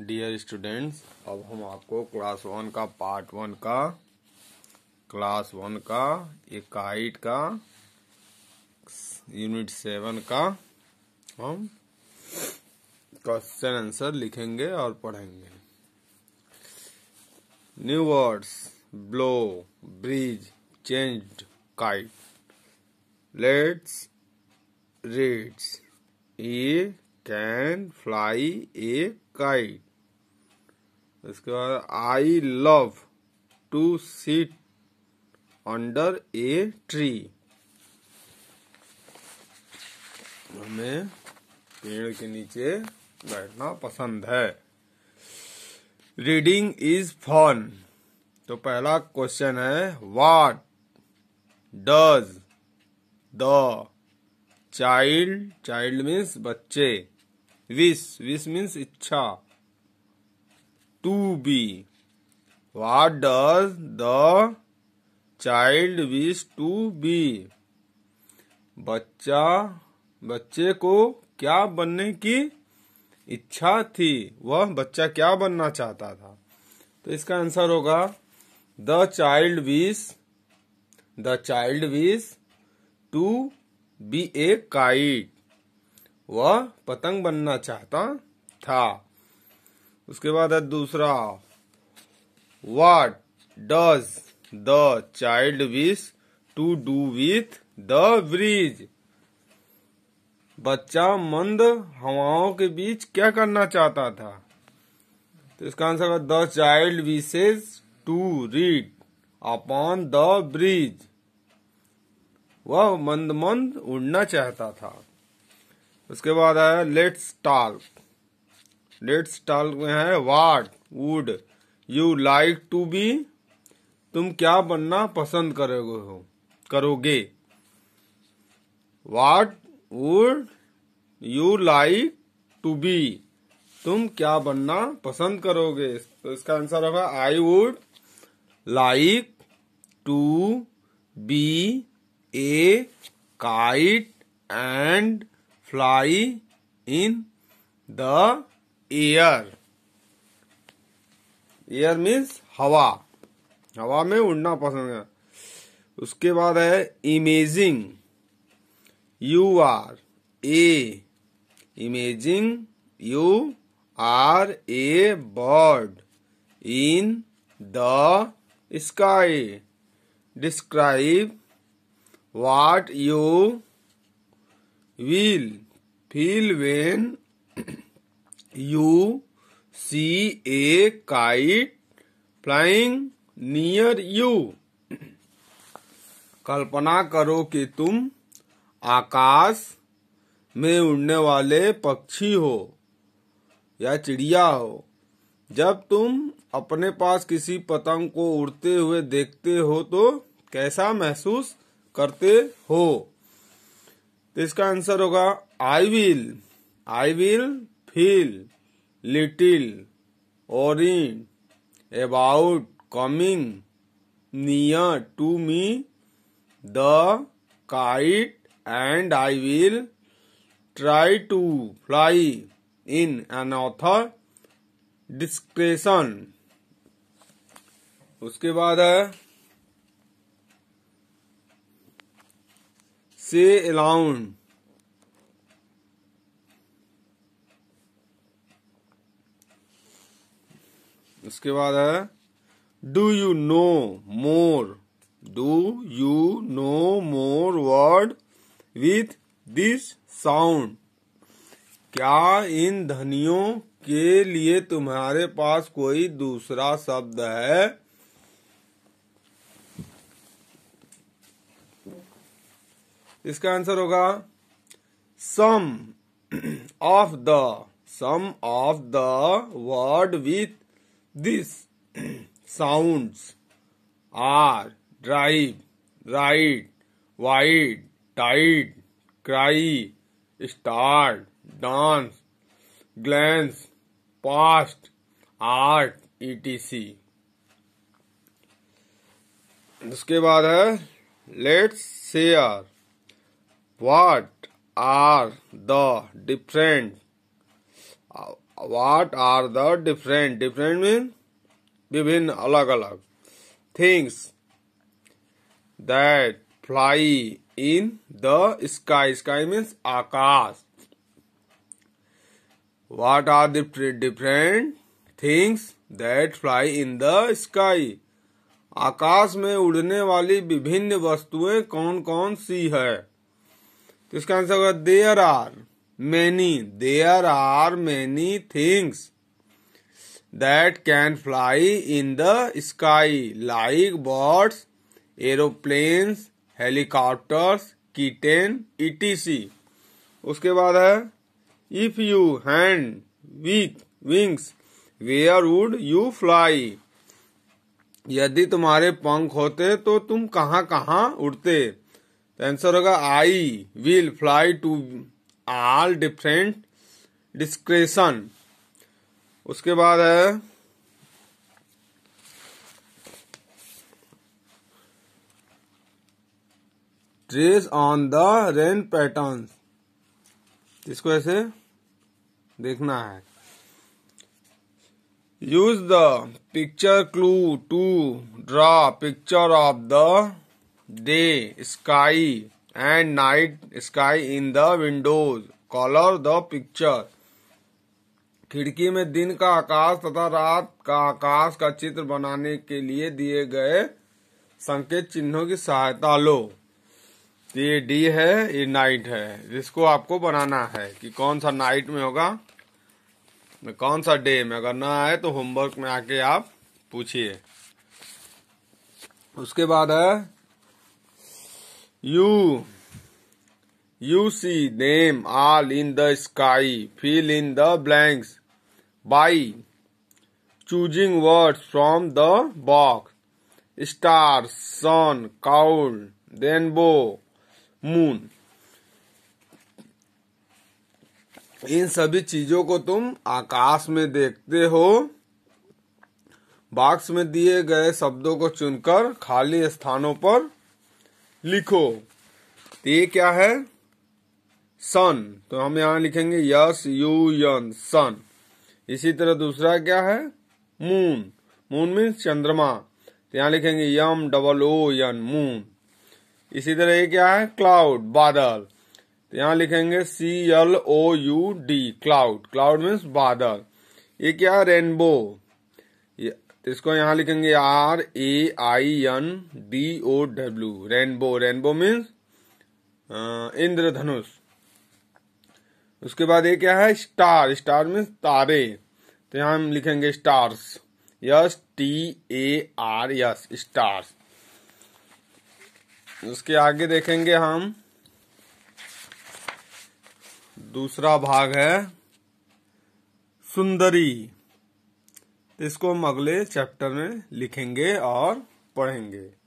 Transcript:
Dear students अब हम आपको क्लास वन का पार्ट वन का क्लास वन का इकाइट का यूनिट सेवन का हम क्वेश्चन आंसर लिखेंगे और पढ़ेंगे new words blow bridge changed kite let's reads ये कैन फ्लाई ए काइट इसके बाद I love to seat under a tree हमें पेड़ के नीचे बैठना पसंद है रीडिंग इज फन तो पहला क्वेश्चन है what does the child child means बच्चे विश विश मीन्स इच्छा to be what does the child wish to be बच्चा बच्चे को क्या बनने की इच्छा थी वह बच्चा क्या बनना चाहता था तो इसका आंसर होगा the child wish the child wish to be a kite वह पतंग बनना चाहता था उसके बाद है दूसरा what does the child wish to do with the bridge बच्चा मंद हवाओं के बीच क्या करना चाहता था तो इसका आंसर होगा the child wishes to read upon the bridge वह मंद मंद उड़ना चाहता था उसके बाद है लेट्स टॉक लेट्स टॉक में है what would you like to be तुम क्या बनना पसंद करोगे हो करोगे what would you like to be तुम क्या बनना पसंद करोगे तो इसका आंसर होगा I would like to be a kite and fly in the air air means हवा हवा में उड़ना पसंद है उसके बाद है imaging you are a imaging you are a bird in the sky describe what you will feel when you see a kite flying near you कल्पना करो कि तुम आकाश में उड़ने वाले पक्षी हो या चिड़िया हो जब तुम अपने पास किसी पतंग को उड़ते हुए देखते हो तो कैसा महसूस करते हो तो इसका आंसर होगा I will I will feel little orient about coming near to me the kite and I will try to fly in an author discretion उसके बाद है से अलाउंड उसके बाद है do you know more do you know more word with this sound क्या इन धनियों के लिए तुम्हारे पास कोई दूसरा शब्द है इसका आंसर होगा some of the some of the word with These sounds are drive, ride, wide, tide, cry, start, dance, glance, past, art, etc. उसके बाद है let's share what are the different what are the different different mean विभिन्न अलग अलग things that fly in the sky sky means आकाश what are the different things that fly in the sky आकाश में उड़ने वाली विभिन्न वस्तुएं कौन कौन सी है तो इसका आंसर होगा there are many there are many things that can fly in the sky like birds aeroplanes helicopters kites etc उसके बाद है if you hand week wings where would you fly यदि तुम्हारे पंख होते तो तुम कहाँ कहाँ उड़ते आंसर तो होगा I will fly to all different discretion उसके बाद है trace on the rain pattern इसको ऐसे देखना है use the picture clue to draw picture of the day sky and night sky in the windows colour the picture खिड़की में दिन का आकाश तथा रात का आकाश का चित्र बनाने के लिए दिए गए संकेत चिन्हों की सहायता लो ये डी है ये नाइट है जिसको आपको बनाना है कि कौन सा नाइट में होगा कौन सा डे में अगर ना आए तो होमवर्क में आके आप पूछिए उसके बाद है you you see name all in the sky fill in the blanks by choosing words from the box star sun cloud rainbow moon इन सभी चीजों को तुम आकाश में देखते हो बॉक्स में दिए गए शब्दों को चुनकर खाली स्थानों पर लिखो तो ये क्या है सन तो हम यहां लिखेंगे यस यू यन सन इसी तरह दूसरा क्या है मून मून मीन्स चंद्रमा तो यहां लिखेंगे यम डबल ओ यन मून इसी तरह ये क्या है क्लाउड बादल तो यहां लिखेंगे C L O U D cloud cloud means बादल ये क्या रेनबो तो इसको यहां लिखेंगे R A I N B O W rainbow rainbow means इंद्रधनुष उसके बाद ये क्या है स्टार स्टार मीन्स तारे तो यहां हम लिखेंगे stars S T A R S stars उसके आगे देखेंगे हम दूसरा भाग है सुंदरी इसको हम अगले चैप्टर में लिखेंगे और पढ़ेंगे